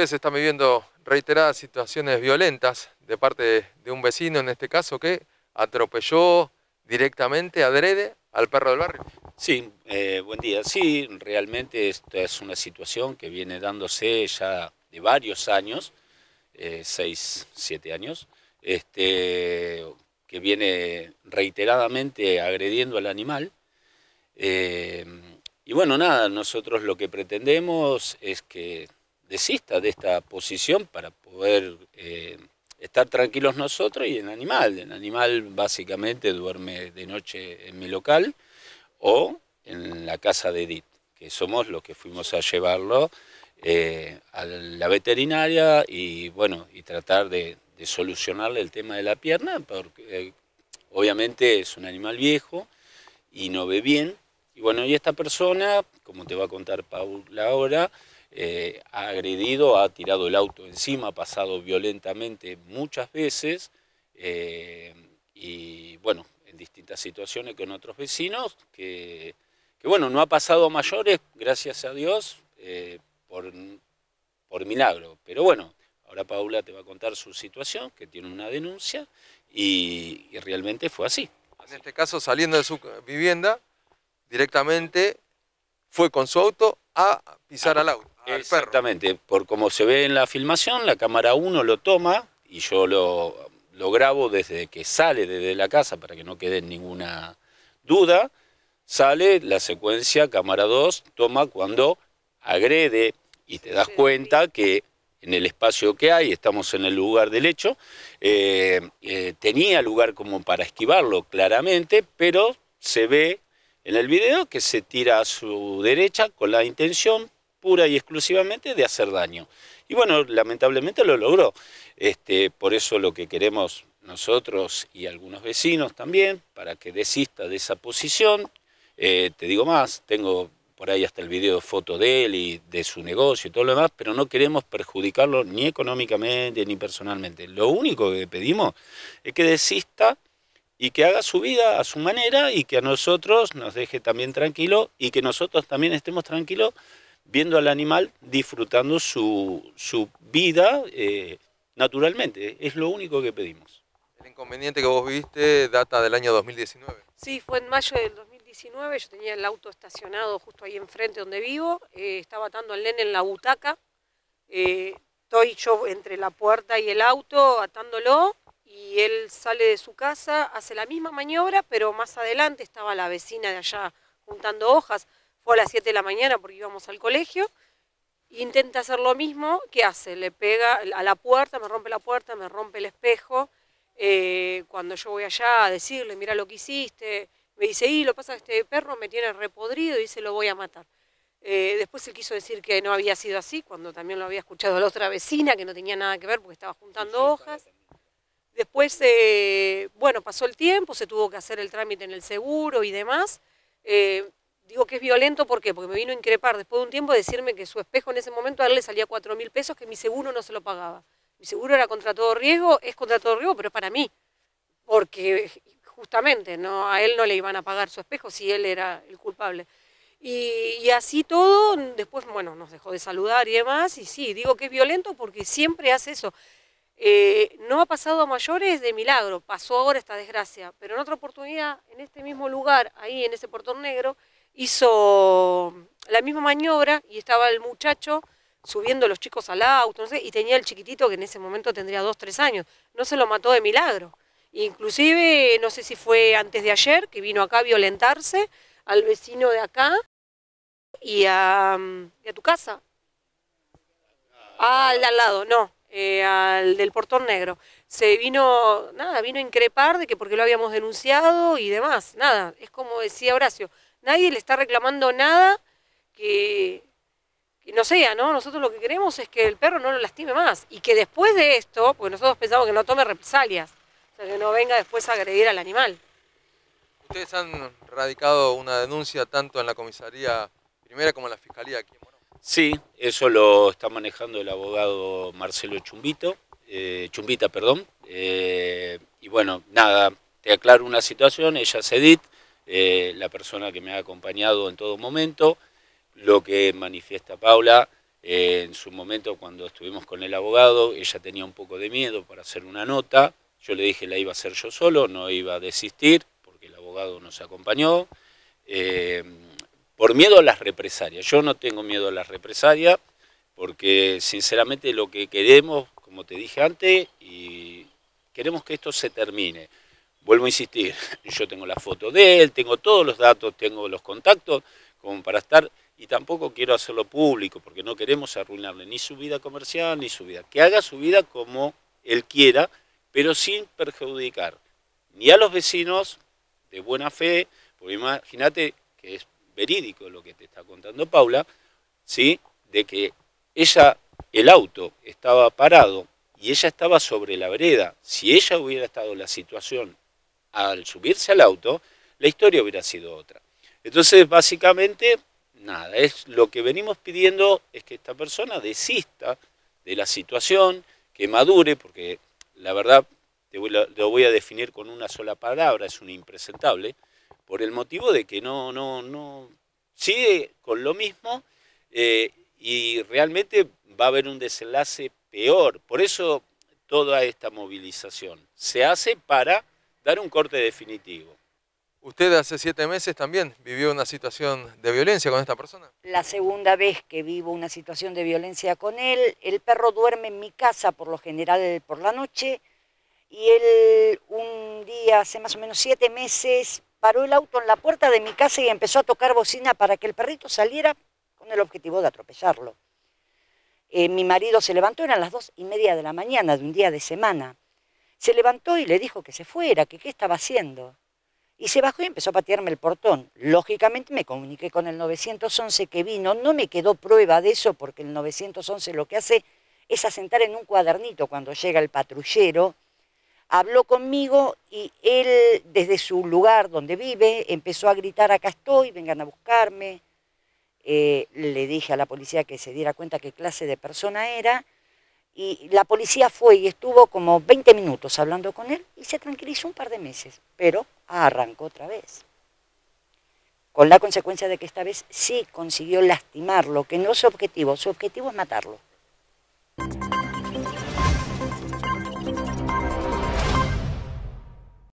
Ustedes están viviendo reiteradas situaciones violentas de parte de, un vecino, en este caso, que atropelló directamente, adrede, al perro del barrio. Sí, eh, buen día. Sí, realmente esta es una situación que viene dándose ya de varios años, eh, seis, siete años, este, que viene reiteradamente agrediendo al animal. Eh, y bueno, nada, nosotros lo que pretendemos es que desista de esta posición para poder eh, estar tranquilos nosotros y el animal. El animal básicamente duerme de noche en mi local o en la casa de Edith, que somos los que fuimos a llevarlo eh, a la veterinaria y bueno, y tratar de, solucionarle el tema de la pierna, porque eh, obviamente es un animal viejo y no ve bien. Y bueno, y esta persona, como te va a contar Paula ahora, eh, ha agredido, ha tirado el auto encima, ha pasado violentamente muchas veces eh, y bueno, en distintas situaciones con otros vecinos, que, bueno, no ha pasado a mayores, gracias a Dios, eh, por, milagro. Pero bueno, ahora Paula te va a contar su situación, que tiene una denuncia y realmente fue así. En este caso, saliendo de su vivienda, directamente fue con su auto a pisar ah. al auto. Exactamente, por como se ve en la filmación, la cámara 1 lo toma y yo lo, grabo desde que sale desde la casa para que no quede ninguna duda. Sale la secuencia, cámara 2 toma cuando agrede y te das cuenta que en el espacio que hay, estamos en el lugar del hecho, eh, eh, tenía lugar como para esquivarlo claramente, pero se ve en el video que se tira a su derecha con la intención pura y exclusivamente de hacer daño. Y bueno, lamentablemente lo logró. Este, por eso lo que queremos nosotros y algunos vecinos también, para que desista de esa posición. Eh, te digo más, tengo por ahí hasta el video foto de él y de su negocio y todo lo demás, pero no queremos perjudicarlo ni económicamente ni personalmente. Lo único que pedimos es que desista y que haga su vida a su manera y que a nosotros nos deje también tranquilo y que nosotros también estemos tranquilos viendo al animal disfrutando su, vida eh, naturalmente. Es lo único que pedimos. El inconveniente que vos viste data del año 2019. Sí, fue en mayo del 2019. Yo tenía el auto estacionado justo ahí enfrente donde vivo. Eh, estaba atando al nene en la butaca. Eh, estoy yo entre la puerta y el auto atándolo y él sale de su casa, hace la misma maniobra, pero más adelante estaba la vecina de allá juntando hojas fue a las 7 de la mañana porque íbamos al colegio, intenta hacer lo mismo, ¿qué hace? Le pega a la puerta, me rompe la puerta, me rompe el espejo, eh, cuando yo voy allá a decirle, mira lo que hiciste, me dice, y lo pasa, este perro me tiene repodrido y se lo voy a matar. Eh, después él quiso decir que no había sido así, cuando también lo había escuchado la otra vecina, que no tenía nada que ver porque estaba juntando hojas. Después, eh, bueno, pasó el tiempo, se tuvo que hacer el trámite en el seguro y demás digo que es violento, ¿por qué? Porque me vino a increpar después de un tiempo a decirme que su espejo en ese momento a él le salía cuatro mil pesos que mi seguro no se lo pagaba. Mi seguro era contra todo riesgo, es contra todo riesgo, pero es para mí. Porque justamente no a él no le iban a pagar su espejo si él era el culpable. Y, así todo, después, bueno, nos dejó de saludar y demás, y sí, digo que es violento porque siempre hace eso. Eh, no ha pasado a mayores de milagro, pasó ahora esta desgracia, pero en otra oportunidad, en este mismo lugar, ahí en ese portón negro, hizo la misma maniobra y estaba el muchacho subiendo los chicos al auto, no sé, y tenía el chiquitito que en ese momento tendría dos, tres años. No se lo mató de milagro. Inclusive, no sé si fue antes de ayer, que vino acá a violentarse al vecino de acá y a, mm, a tu casa. Ah, al de al lado, no, eh, al del portón negro. Se vino, nada, vino a increpar de que porque lo habíamos denunciado y demás, nada. Es como decía Horacio, nadie le está reclamando nada que, no sea, ¿no? Nosotros lo que queremos es que el perro no lo lastime más y que después de esto, pues nosotros pensamos que no tome represalias, o sea, que no venga después a agredir al animal. Ustedes han radicado una denuncia tanto en la comisaría primera como en la fiscalía aquí en Morón. Sí, eso lo está manejando el abogado Marcelo Chumbito, eh, Chumbita, perdón. Eh, y bueno, nada, te aclaro una situación, ella es Edith, eh, la persona que me ha acompañado en todo momento, lo que manifiesta Paula. Eh, en su momento, cuando estuvimos con el abogado, ella tenía un poco de miedo para hacer una nota. Yo le dije la iba a hacer yo solo, no iba a desistir, porque el abogado nos acompañó. Eh, por miedo a las represalias. Yo no tengo miedo a las represalias, porque sinceramente lo que queremos, como te dije antes, y queremos que esto se termine vuelvo a insistir, yo tengo la foto de él, tengo todos los datos, tengo los contactos, como para estar, y tampoco quiero hacerlo público, porque no queremos arruinarle ni su vida comercial, ni su vida. Que haga su vida como él quiera, pero sin perjudicar ni a los vecinos de buena fe, porque imagínate que es verídico lo que te está contando Paula, ¿sí? de que ella, el auto estaba parado y ella estaba sobre la vereda. Si ella hubiera estado en la situación al subirse al auto, la historia hubiera sido otra. Entonces, básicamente, nada, es lo que venimos pidiendo es que esta persona desista de la situación, que madure, porque la verdad te lo voy a definir con una sola palabra, es un impresentable, por el motivo de que no, no, no, sigue con lo mismo eh, y realmente va a haber un desenlace peor. Por eso toda esta movilización se hace para dar un corte definitivo. ¿Usted hace siete meses también vivió una situación de violencia con esta persona? La segunda vez que vivo una situación de violencia con él, el perro duerme en mi casa por lo general por la noche y él un día, hace más o menos siete meses, paró el auto en la puerta de mi casa y empezó a tocar bocina para que el perrito saliera con el objetivo de atropellarlo. Eh, mi marido se levantó, eran las dos y media de la mañana de un día de semana se levantó y le dijo que se fuera, que qué estaba haciendo. Y se bajó y empezó a patearme el portón. Lógicamente me comuniqué con el 911 que vino, no me quedó prueba de eso porque el 911 lo que hace es asentar en un cuadernito cuando llega el patrullero. Habló conmigo y él desde su lugar donde vive empezó a gritar, acá estoy, vengan a buscarme. Eh, le dije a la policía que se diera cuenta qué clase de persona era y la policía fue y estuvo como 20 minutos hablando con él y se tranquilizó un par de meses, pero arrancó otra vez. Con la consecuencia de que esta vez sí consiguió lastimarlo, que no es su objetivo, su objetivo es matarlo.